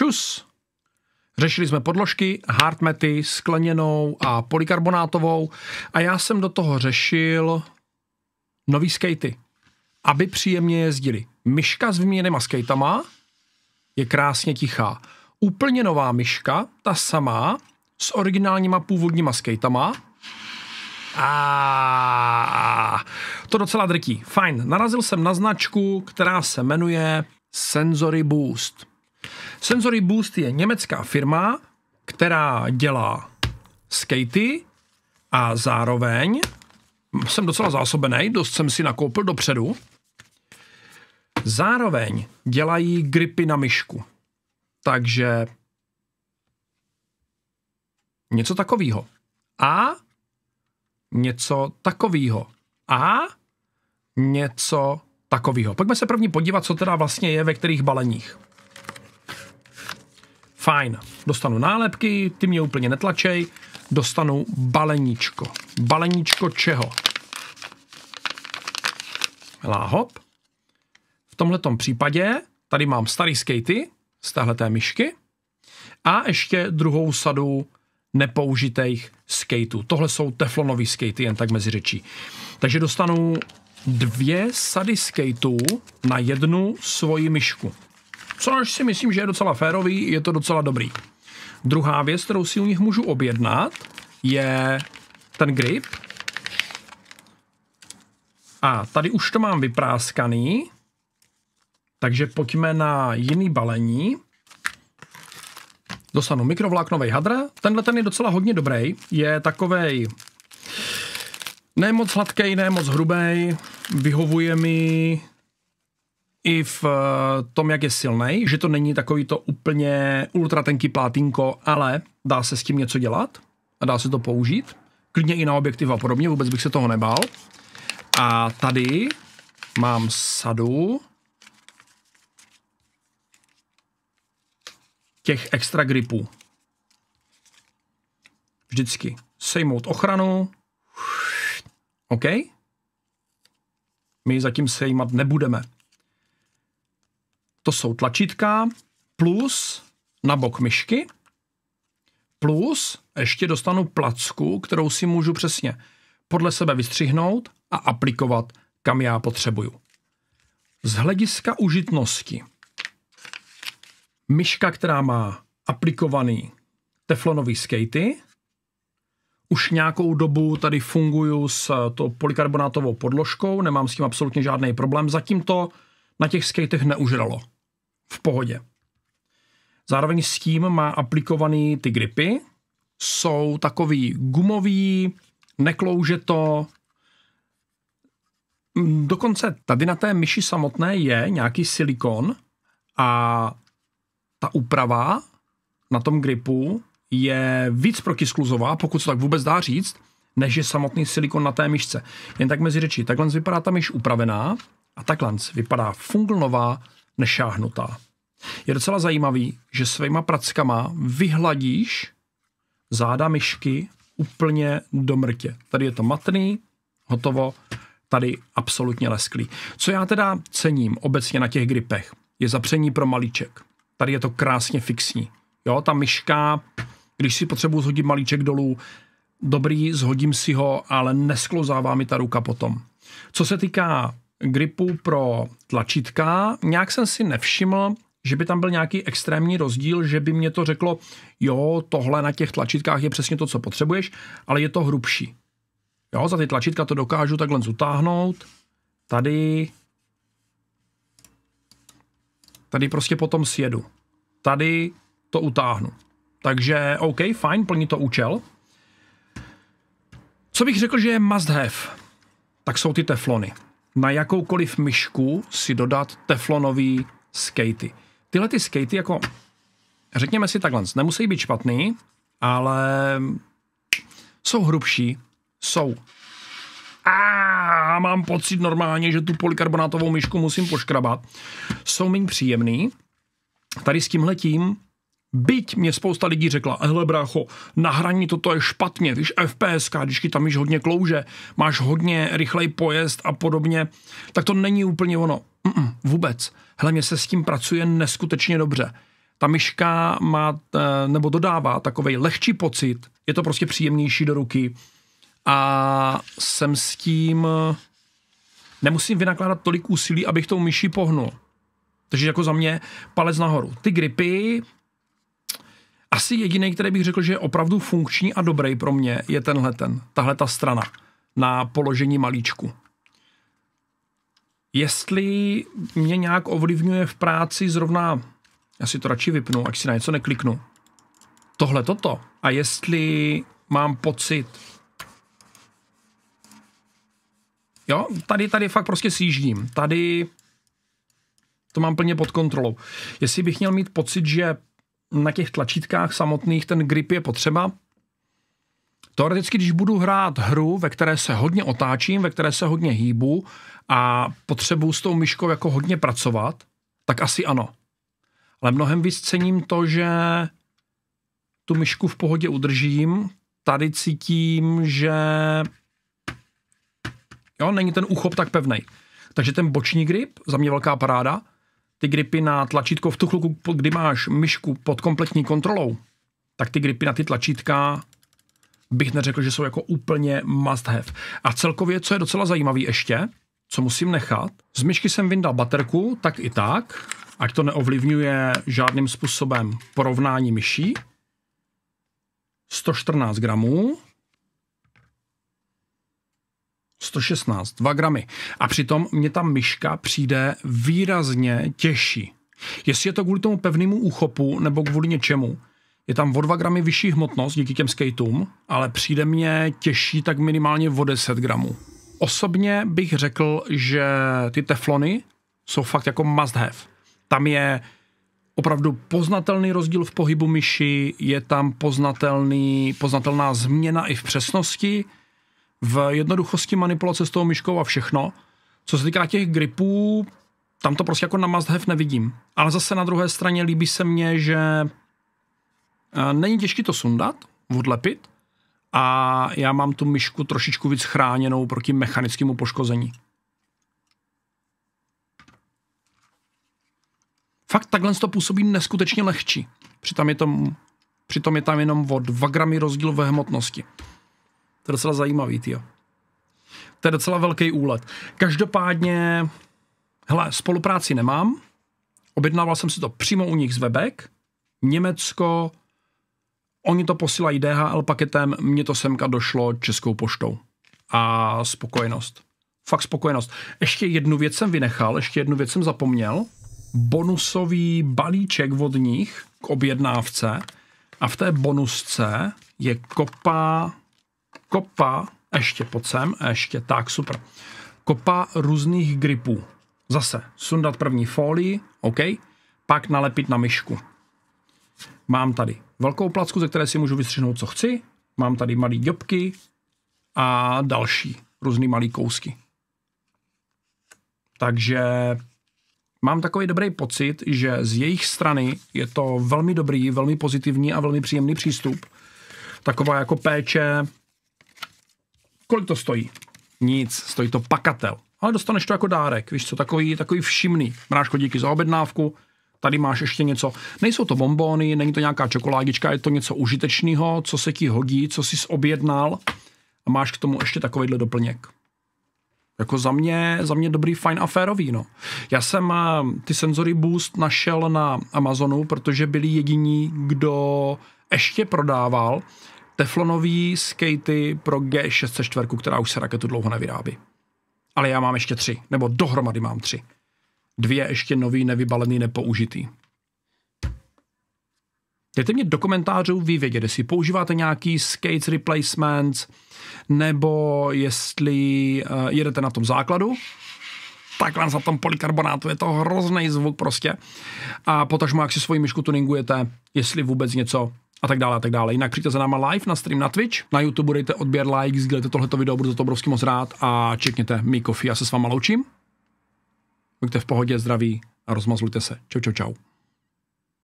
Čus! Řešili jsme podložky, hardmety, skleněnou a polikarbonátovou a já jsem do toho řešil nový skatey, aby příjemně jezdili. Myška s vyměněnýma skatama je krásně tichá. Úplně nová myška, ta samá, s originálníma původníma skatama. A to docela drtí. Fajn, narazil jsem na značku, která se jmenuje Sensory Boost. Sensory Boost je německá firma, která dělá skatey a zároveň jsem docela zásobený, dost jsem si nakoupil dopředu. Zároveň dělají gripy na myšku. Takže něco takového. A něco takového. A něco takového. Pojďme se první podívat, co teda vlastně je ve kterých baleních. Fajn, dostanu nálepky, ty mě úplně netlačej, dostanu baleníčko. Baleníčko čeho? Láhop. V tomhletom případě tady mám starý skatey z téhleté myšky a ještě druhou sadu nepoužitých skateů. Tohle jsou teflonový skatey, jen tak mezi řečí. Takže dostanu dvě sady skateů na jednu svoji myšku což si myslím, že je docela férový, je to docela dobrý. Druhá věc, kterou si u nich můžu objednat, je ten grip. A tady už to mám vypráskaný, takže pojďme na jiný balení. Dostanu mikrovláknový hadr. Tenhle ten je docela hodně dobrý. Je takovej ne moc hladký, ne moc hrubý. Vyhovuje mi i v eh, tom, jak je silný, že to není takový to úplně ultra tenký ale dá se s tím něco dělat a dá se to použít. Klidně i na objektiv a podobně, vůbec bych se toho nebál. A tady mám sadu těch extra gripů. Vždycky. Sejmout ochranu. OK. My zatím sejmat nebudeme to jsou tlačítka plus na bok myšky plus ještě dostanu placku, kterou si můžu přesně podle sebe vystřihnout a aplikovat, kam já potřebuju. Z hlediska užitnosti. Myška, která má aplikovaný teflonový skatey, už nějakou dobu tady funguju s to polikarbonátovou podložkou, nemám s tím absolutně žádný problém. Zatím to na těch skatech neužralo. V pohodě. Zároveň s tím má aplikovaný ty gripy. Jsou takový gumový, neklouže to. Mm, dokonce tady na té myši samotné je nějaký silikon a ta úprava na tom gripu je víc prokyskluzová, pokud se tak vůbec dá říct, než je samotný silikon na té myšce. Jen tak mezi řeči. Takhle vypadá ta myš upravená, a takhle vypadá funglnová nešáhnutá. Je docela zajímavý, že svýma prackama vyhladíš záda myšky úplně do mrtě. Tady je to matný, hotovo, tady absolutně lesklý. Co já teda cením obecně na těch gripech, je zapření pro malíček. Tady je to krásně fixní. Jo, ta myška, když si potřebuji zhodit malíček dolů, dobrý, zhodím si ho, ale nesklouzává mi ta ruka potom. Co se týká Gripu pro tlačítka. Nějak jsem si nevšiml, že by tam byl nějaký extrémní rozdíl, že by mě to řeklo, jo, tohle na těch tlačítkách je přesně to, co potřebuješ, ale je to hrubší. Jo, za ty tlačítka to dokážu takhle zutáhnout. Tady... Tady prostě potom sjedu. Tady to utáhnu. Takže OK, fajn, plní to účel. Co bych řekl, že je must have, tak jsou ty teflony na jakoukoliv myšku si dodat teflonový skatey. Tyhle ty skatey jako, řekněme si takhle, nemusí být špatný, ale jsou hrubší, jsou a mám pocit normálně, že tu polikarbonátovou myšku musím poškrabat. Jsou méně příjemný. Tady s tímhletím Byť mě spousta lidí řekla, hele brácho, na hraní toto je špatně, víš, FPS, když ti tam již hodně klouže, máš hodně rychlej pojezd a podobně, tak to není úplně ono. Mm-mm, vůbec. Hele, mě se s tím pracuje neskutečně dobře. Ta myška má, eh, nebo dodává takovej lehčí pocit, je to prostě příjemnější do ruky a jsem s tím, eh, nemusím vynakládat tolik úsilí, abych tou myší pohnul. Takže jako za mě palec nahoru. Ty gripy, asi jediný, který bych řekl, že je opravdu funkční a dobrý pro mě, je tenhle ten, tahle ta strana na položení malíčku. Jestli mě nějak ovlivňuje v práci zrovna, já si to radši vypnu, ať si na něco nekliknu. Tohle toto. A jestli mám pocit, Jo, tady, tady fakt prostě sjíždím. Tady to mám plně pod kontrolou. Jestli bych měl mít pocit, že na těch tlačítkách samotných ten grip je potřeba. Teoreticky, když budu hrát hru, ve které se hodně otáčím, ve které se hodně hýbu a potřebuju s tou myškou jako hodně pracovat, tak asi ano. Ale mnohem víc cením to, že tu myšku v pohodě udržím. Tady cítím, že jo, není ten uchop tak pevný. Takže ten boční grip, za mě velká paráda, ty gripy na tlačítko v tu chvilku, kdy máš myšku pod kompletní kontrolou, tak ty gripy na ty tlačítka bych neřekl, že jsou jako úplně must have. A celkově, co je docela zajímavý ještě, co musím nechat, z myšky jsem vyndal baterku, tak i tak, ať to neovlivňuje žádným způsobem porovnání myší. 114 gramů, 116, 2 gramy. A přitom mě ta myška přijde výrazně těžší. Jestli je to kvůli tomu pevnému uchopu nebo kvůli něčemu, je tam o 2 gramy vyšší hmotnost díky těm skateům, ale přijde mě těžší tak minimálně o 10 gramů. Osobně bych řekl, že ty teflony jsou fakt jako must have. Tam je opravdu poznatelný rozdíl v pohybu myši, je tam poznatelný, poznatelná změna i v přesnosti, v jednoduchosti manipulace s tou myškou a všechno. Co se týká těch gripů, tam to prostě jako na must have nevidím. Ale zase na druhé straně líbí se mně, že eh, není těžké to sundat, odlepit a já mám tu myšku trošičku víc chráněnou proti mechanickému poškození. Fakt takhle to působí neskutečně lehčí. Přitom je, to, přitom je tam jenom o 2 gramy rozdíl ve hmotnosti. To je docela zajímavý, jo. To je docela velký úlet. Každopádně, hele, spolupráci nemám. Objednával jsem si to přímo u nich z webek. Německo, oni to posílají DHL paketem, mně to semka došlo českou poštou. A spokojenost. Fakt spokojenost. Ještě jednu věc jsem vynechal, ještě jednu věc jsem zapomněl. Bonusový balíček od nich k objednávce. A v té bonusce je kopa kopa, ještě pod sem, ještě, tak, super. Kopa různých gripů. Zase, sundat první folii, OK, pak nalepit na myšku. Mám tady velkou placku, ze které si můžu vystřihnout, co chci, mám tady malý děbky a další různý malý kousky. Takže mám takový dobrý pocit, že z jejich strany je to velmi dobrý, velmi pozitivní a velmi příjemný přístup. Taková jako péče Kolik to stojí? Nic, stojí to pakatel. Ale dostaneš to jako dárek, víš co, takový, takový všimný. Mráško, díky za objednávku, tady máš ještě něco. Nejsou to bombóny, není to nějaká čokoládička, je to něco užitečného, co se ti hodí, co jsi objednal a máš k tomu ještě takovýhle doplněk. Jako za mě, za mě dobrý, fajn a férový, no. Já jsem eh, ty senzory Boost našel na Amazonu, protože byli jediní, kdo ještě prodával teflonový skatey pro G604, která už se raketu dlouho nevyrábí. Ale já mám ještě tři, nebo dohromady mám tři. Dvě ještě nový, nevybalený, nepoužitý. Dejte mě do komentářů vyvědět, jestli používáte nějaký skates replacements, nebo jestli uh, jedete na tom základu, takhle za tom polikarbonátu, je to hrozný zvuk prostě. A potažmo, jak si svoji myšku tuningujete, jestli vůbec něco a tak dále a tak dále. Jinak přijďte za náma live na stream na Twitch, na YouTube dejte odběr, like, sdílejte tohleto video, budu za to obrovský moc rád a čekněte mi kofi. Já se s váma loučím. Buďte v pohodě, zdraví a rozmazlujte se. Čau, čau, čau.